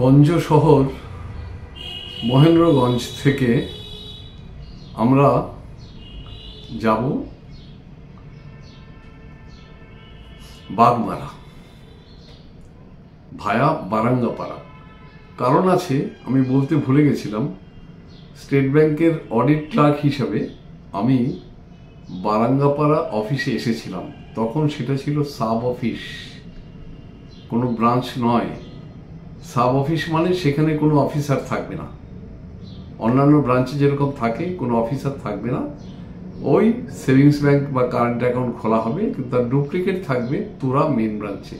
গঞ্জ শহর মহেন্দ্রগঞ্জ থেকে আমরা যাব বাগমারা ভায়া বারাঙ্গাপাড়া কারণ আছে আমি বলতে ভুলে গেছিলাম স্টেট ব্যাংকের অডিট ক্লার্ক হিসাবে আমি বারাঙ্গাপাড়া অফিসে এসেছিলাম তখন সেটা ছিল সাব অফিস কোনো ব্রাঞ্চ নয় সাব অফিস মানে সেখানে কোনো অফিসার থাকবে না অন্যান্য ব্রাঞ্চে যেরকম থাকে কোনো অফিসার থাকবে না ওই সেভিংস ব্যাংক বা কারেন্ট অ্যাকাউন্ট খোলা হবে কিন্তু তার ডুপ্লিকেট থাকবে তোরা মেন ব্রাঞ্চে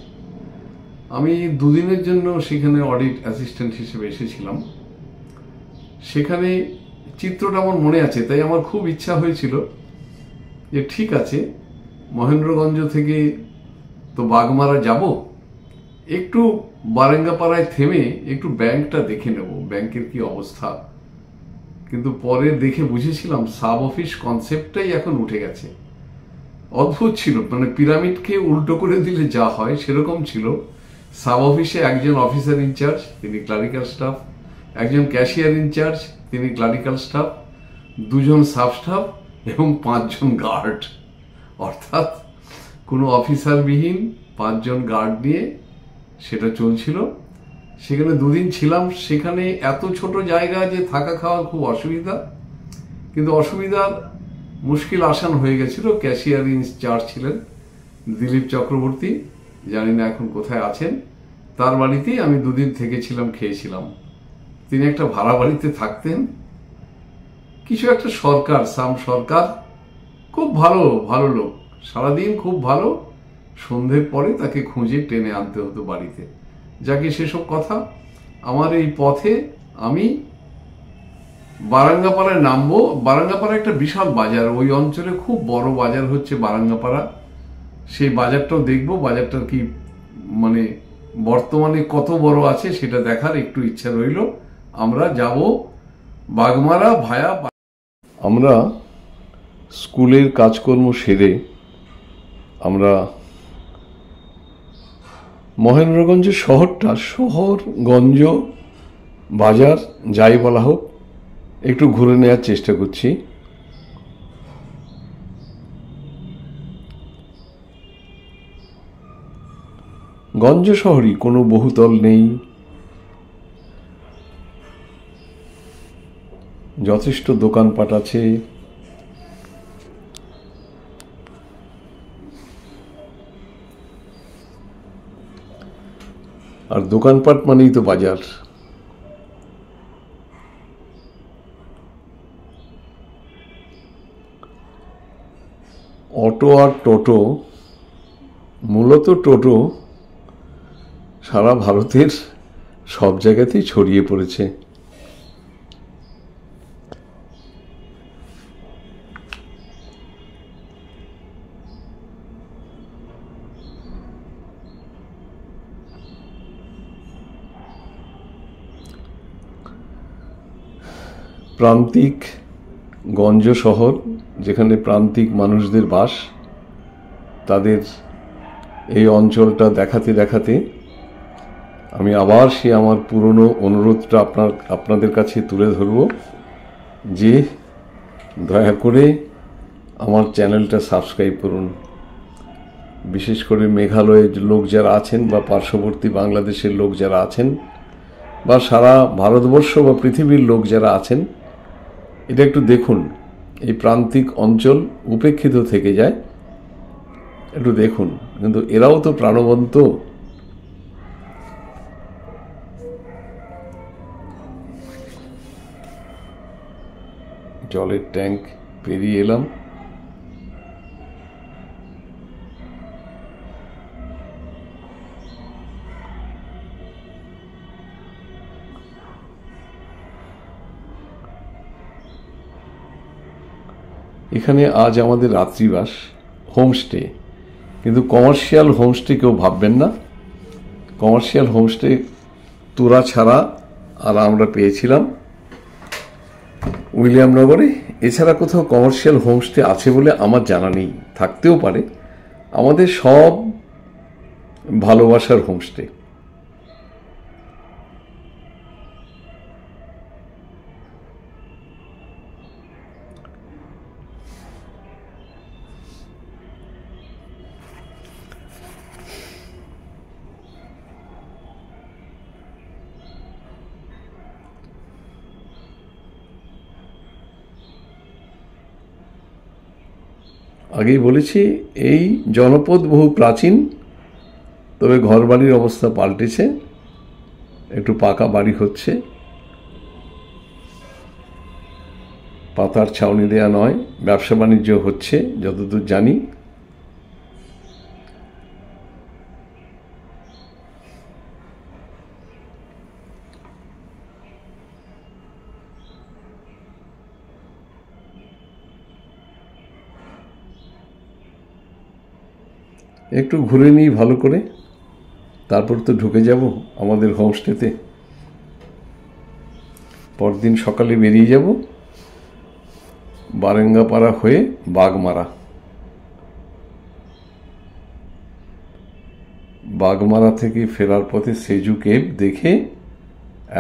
আমি দুদিনের জন্য সেখানে অডিট অ্যাসিস্ট্যান্ট হিসেবে এসেছিলাম সেখানে চিত্রটা আমার মনে আছে তাই আমার খুব ইচ্ছা হয়েছিল যে ঠিক আছে মহেন্দ্রগঞ্জ থেকে তো বাগমারা যাব একটু বারেঙ্গাপাড়ায় থেমে একটু ব্যাংকটা দেখে নেব ব্যাংকের কি অবস্থা কিন্তু পরে দেখে বুঝেছিলাম সাব অফিস কনসেপ্টটাই এখন উঠে গেছে অদ্ভুত ছিল মানে পিরামিডকে উল্টো করে দিলে যা হয় সেরকম ছিল সাব অফিসে একজন অফিসার ইনচার্জ তিনি ক্লারিক্যাল স্টাফ একজন ক্যাশিয়ার ইনচার্জ তিনি ক্লারিক্যাল স্টাফ দুজন সাব স্টাফ এবং পাঁচজন গার্ড অর্থাৎ কোনো অফিসারবিহীন পাঁচজন গার্ড নিয়ে সেটা চলছিল সেখানে দুদিন ছিলাম সেখানে এত ছোট জায়গা যে থাকা খাওয়ার খুব অসুবিধা কিন্তু অসুবিধার মুশকিল আসান হয়ে গেছিল ক্যাশিয়ার ইনচার্জ ছিলেন দিলীপ চক্রবর্তী জানি না এখন কোথায় আছেন তার বাড়িতেই আমি দুদিন থেকেছিলাম খেয়েছিলাম তিনি একটা ভাড়া বাড়িতে থাকতেন কিছু একটা সরকার সাম সরকার খুব ভালো ভালো লোক সারাদিন খুব ভালো সন্ধ্যের পরে তাকে খুঁজে টেনে আনতে হতো বাড়িতে যাকে সেসব কথা আমার এই পথে আমি বারাঙ্গাপাড়ায় নামবো বারাঙ্গাপাড়া একটা বিশাল বাজার ওই অঞ্চলে খুব বড় বাজার হচ্ছে বারাঙ্গাপাড়া সেই বাজারটাও দেখবো বাজারটার কি মানে বর্তমানে কত বড় আছে সেটা দেখার একটু ইচ্ছা রইল আমরা যাব বাগমারা ভায়া আমরা স্কুলের কাজকর্ম সেরে আমরা মহেন্দ্রগঞ্জের শহরটা শহর গঞ্জ বাজার যাই বলা হোক একটু ঘুরে নেওয়ার চেষ্টা করছি গঞ্জ শহরই কোনো বহুতল নেই যথেষ্ট দোকানপাট আছে আর দোকানপাট মানেই তো বাজার অটো আর টোটো মূলত টোটো সারা ভারতের সব জায়গাতেই ছড়িয়ে পড়েছে প্রান্তিক গঞ্জ শহর যেখানে প্রান্তিক মানুষদের বাস তাদের এই অঞ্চলটা দেখাতে দেখাতে আমি আবার সে আমার পুরনো অনুরোধটা আপনার আপনাদের কাছে তুলে ধরব যে দয়া করে আমার চ্যানেলটা সাবস্ক্রাইব করুন বিশেষ করে মেঘালয়ের লোক যারা আছেন বা পার্শ্ববর্তী বাংলাদেশের লোক যারা আছেন বা সারা ভারতবর্ষ বা পৃথিবীর লোক যারা আছেন এটা একটু দেখুন এই প্রান্তিক অঞ্চল উপেক্ষিত থেকে যায় একটু দেখুন কিন্তু এরাও তো প্রাণবন্ত জলের ট্যাঙ্ক পেরিয়ে এলাম এখানে আজ আমাদের রাত্রিবাস হোমস্টে কিন্তু কমার্শিয়াল হোমস্টে কেউ ভাববেন না কমার্শিয়াল হোমস্টে তোরা ছাড়া আর আমরা পেয়েছিলাম উইলিয়ামনগরে এছাড়া কোথাও কমার্শিয়াল হোমস্টে আছে বলে আমার জানা নেই থাকতেও পারে আমাদের সব ভালোবাসার হোমস্টে আগেই বলেছি এই জনপদ বহু প্রাচীন তবে ঘরবাড়ির অবস্থা পাল্টেছে একটু পাকা বাড়ি হচ্ছে পাতার ছাউনি দেয়া নয় ব্যবসা বাণিজ্য হচ্ছে যতদূর জানি একটু ঘুরে নিই ভালো করে তারপর তো ঢুকে যাব আমাদের হোমস্টেতে পরদিন সকালে বেরিয়ে যাব বারেঙ্গাপাড়া হয়ে বাগমারা বাগমারা থেকে ফেরার পথে সেজু কেব দেখে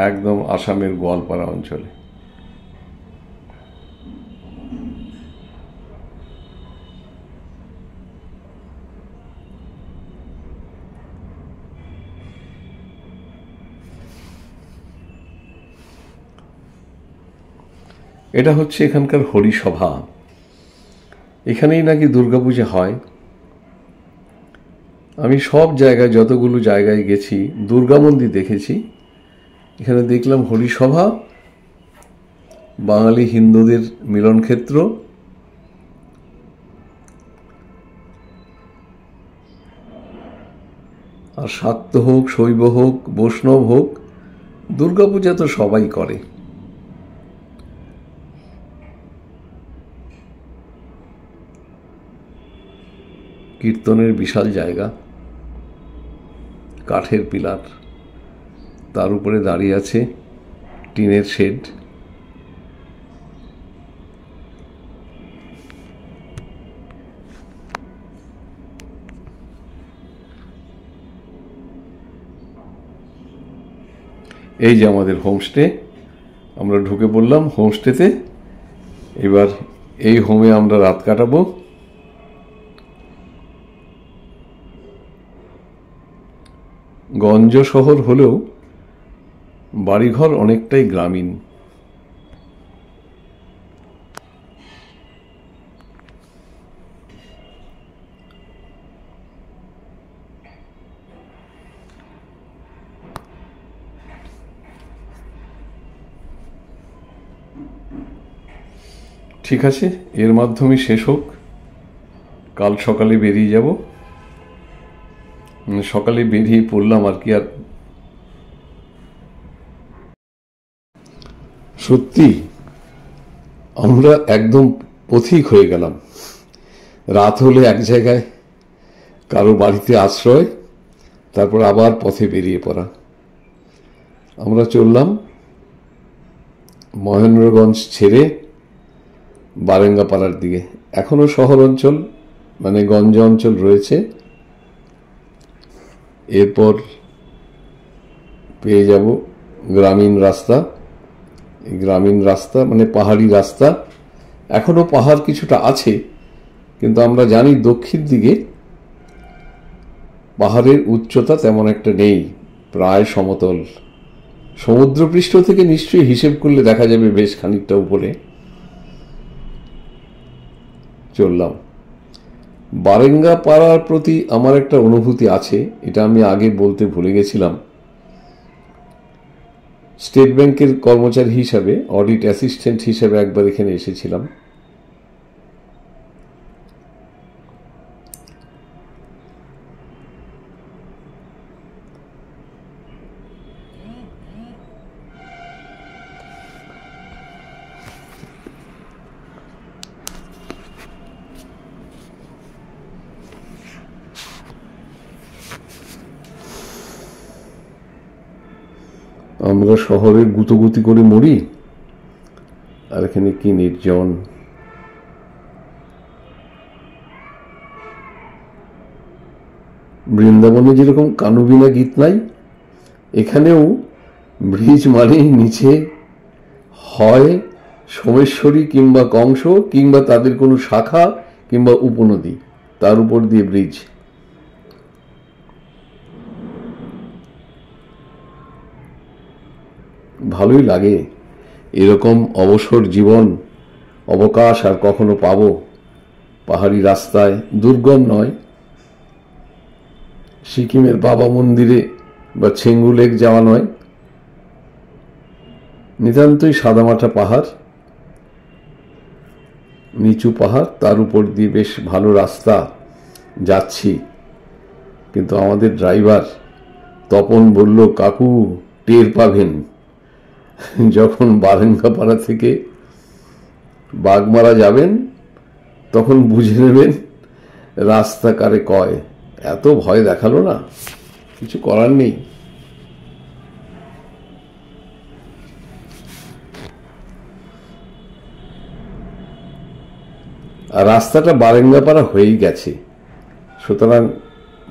একদম আসামের গোয়ালপাড়া অঞ্চলে এটা হচ্ছে এখানকার হরিসভা এখানেই নাকি দুর্গাপূজা হয় আমি সব জায়গায় যতগুলো জায়গায় গেছি দুর্গা মন্দির দেখেছি এখানে দেখলাম হরিসভা বাঙালি হিন্দুদের মিলন ক্ষেত্র আর শাক্ত হোক শৈব হোক বৈষ্ণব হোক দুর্গাপূজা তো সবাই করে কীর্তনের বিশাল জায়গা কাঠের পিলার তার উপরে দাঁড়িয়ে আছে টিনের শেড এই যে আমাদের হোমস্টে আমরা ঢুকে পড়লাম হোমস্টেতে এবার এই হোমে আমরা রাত কাটাবো গঞ্জ শহর হলেও বাড়িঘর অনেকটাই গ্রামীণ ঠিক আছে এর মাধ্যমে শেষ হোক কাল সকালে বেরিয়ে যাব মানে সকালে বেরিয়ে পড়লাম আর কি আর সত্যি আমরা একদম পথিক হয়ে গেলাম রাত হলে এক জায়গায় কারো বাড়িতে আশ্রয় তারপর আবার পথে বেরিয়ে পড়া আমরা চললাম মহেন্দ্রগঞ্জ ছেড়ে বারেঙ্গাপাড়ার দিকে এখনও শহর অঞ্চল মানে গঞ্জ অঞ্চল রয়েছে এরপর পেয়ে যাব গ্রামীণ রাস্তা গ্রামীণ রাস্তা মানে পাহাড়ি রাস্তা এখনও পাহাড় কিছুটা আছে কিন্তু আমরা জানি দক্ষিণ দিকে পাহাড়ের উচ্চতা তেমন একটা নেই প্রায় সমতল সমুদ্রপৃষ্ঠ থেকে নিশ্চয়ই হিসেব করলে দেখা যাবে বেশ খানিকটা উপরে চললাম বারেঙ্গা পাড়ার প্রতি আমার একটা অনুভূতি আছে এটা আমি আগে বলতে ভুলে গেছিলাম স্টেট ব্যাংকের কর্মচারী হিসাবে অডিট অ্যাসিস্ট্যান্ট হিসাবে একবার এখানে এসেছিলাম শহরে গুতগুতি করে মরি আর এখানে কি নির্জন বৃন্দাবনে যেরকম কানুবিনা গীত নাই এখানেও ব্রিজ মানে নিচে হয় সোমেশ্বরী কিংবা কংস কিংবা তাদের কোনো শাখা কিংবা উপনদী তার উপর দিয়ে ব্রিজ ভালোই লাগে এরকম অবসর জীবন অবকাশ আর কখনো পাব পাহাড়ি রাস্তায় দুর্গম নয় সিকিমের বাবা মন্দিরে বা ছেঙ্গু লেক যাওয়া নয় নিতান্তই সাদামাটা পাহাড় নিচু পাহাড় তার উপর দিয়ে বেশ ভালো রাস্তা যাচ্ছি কিন্তু আমাদের ড্রাইভার তপন বলল কাকু টের পাবেন যখন বারেঙ্গাপাড়া থেকে বাগমারা যাবেন তখন বুঝে নেবেন রাস্তা কারে কয় এত ভয় দেখালো না কিছু করার নেই আর রাস্তাটা বারেঙ্গাপাড়া হয়েই গেছে সুতরাং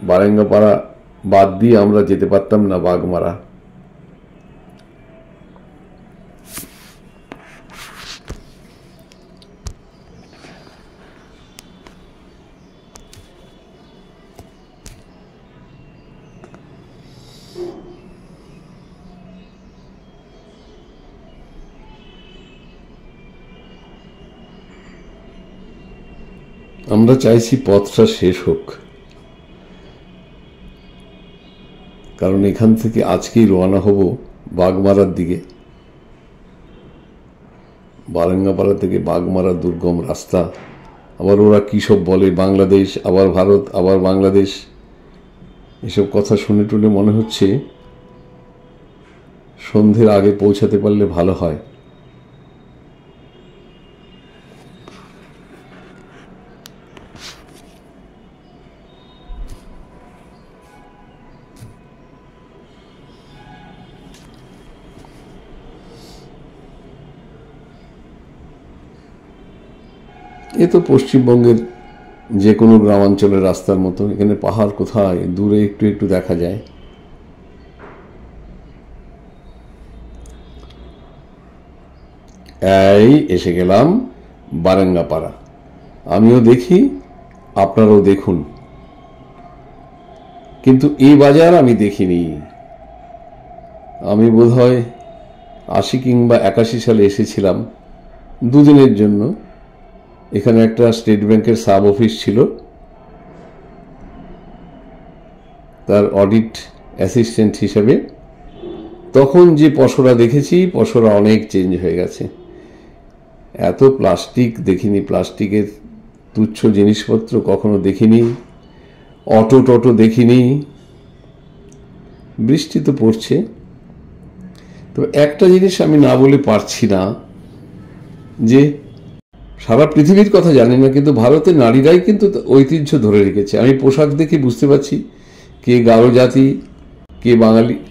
বারেঙ্গাপাড়া বাদ দিয়ে আমরা যেতে পারতাম না বাগমারা আমরা চাইছি পথটা শেষ হোক কারণ এখান থেকে আজকেই রওনা হব বাগমারার দিকে বারাঙ্গাপাড়া থেকে বাগমারা দুর্গম রাস্তা আবার ওরা কী সব বলে বাংলাদেশ আবার ভারত আবার বাংলাদেশ এসব কথা শুনে টুনে মনে হচ্ছে সন্ধ্যের আগে পৌঁছাতে পারলে ভালো হয় এ তো পশ্চিমবঙ্গের যে কোনো গ্রামাঞ্চলের রাস্তার মতো এখানে পাহাড় কোথায় দূরে একটু একটু দেখা যায় এই এসে গেলাম বারাঙ্গাপাড়া আমিও দেখি আপনারাও দেখুন কিন্তু এই বাজার আমি দেখিনি আমি বোধ হয় আশি কিংবা একাশি সালে এসেছিলাম দুদিনের জন্য এখানে একটা স্টেট ব্যাংকের সাব অফিস ছিল তার অডিট অ্যাসিস্ট্যান্ট হিসাবে তখন যে পশরা দেখেছি পশরা অনেক চেঞ্জ হয়ে গেছে এত প্লাস্টিক দেখিনি প্লাস্টিকের তুচ্ছ জিনিসপত্র কখনো দেখিনি অটো টটো দেখিনি বৃষ্টি তো পড়ছে তো একটা জিনিস আমি না বলে পারছি না যে সারা পৃথিবীর কথা জানি না কিন্তু ভারতের নারীরাই কিন্তু ঐতিহ্য ধরে রেখেছে আমি পোশাক দেখে বুঝতে পারছি কে গারো জাতি কে বাঙালি